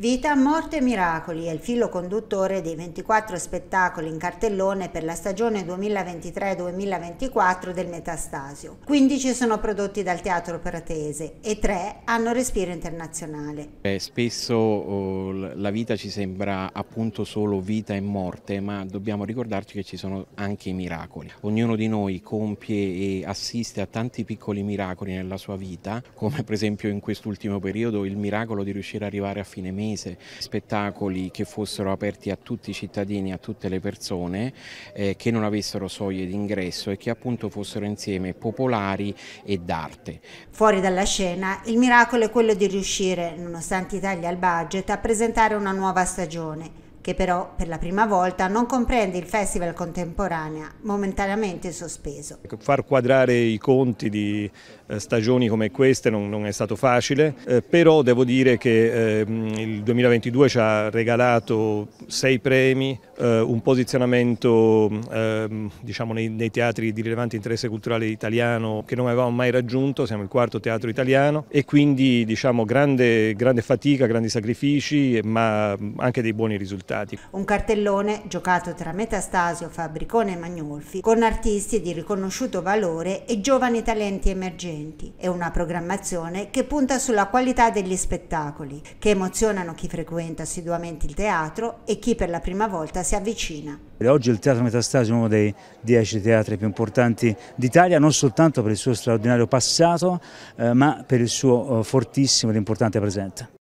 Vita, Morte e Miracoli è il filo conduttore dei 24 spettacoli in cartellone per la stagione 2023-2024 del Metastasio. 15 sono prodotti dal Teatro Pratese e 3 hanno respiro internazionale. Beh, spesso oh, la vita ci sembra appunto solo vita e morte, ma dobbiamo ricordarci che ci sono anche i miracoli. Ognuno di noi compie e assiste a tanti piccoli miracoli nella sua vita, come per esempio in quest'ultimo periodo il miracolo di riuscire ad arrivare a fine mese Veronese, spettacoli che fossero aperti a tutti i cittadini, a tutte le persone, eh, che non avessero soglie d'ingresso e che appunto fossero insieme popolari e d'arte. Fuori dalla scena, il miracolo è quello di riuscire, nonostante i tagli al budget, a presentare una nuova stagione che però per la prima volta non comprende il Festival Contemporanea, momentaneamente sospeso. Ecco, far quadrare i conti di eh, stagioni come queste non, non è stato facile, eh, però devo dire che eh, il 2022 ci ha regalato sei premi, eh, un posizionamento ehm, diciamo nei, nei, teatri di rilevante interesse culturale italiano che non avevamo mai raggiunto, siamo il quarto teatro italiano e quindi diciamo, grande, grande fatica, grandi sacrifici ma anche dei buoni risultati acquistati. Un cartellone giocato tra Metastasio, Fabricone e Magnolfi con artisti di riconosciuto valore e giovani talenti emergenti È una programmazione che punta sulla qualità degli spettacoli che emozionano chi frequenta assiduamente il teatro e chi per la prima volta si avvicina. Oggi il Teatro Metastasio è uno dei dieci teatri più importanti d'Italia, non soltanto per il suo straordinario passato, eh, ma per il suo eh, fortissimo ed importante presente.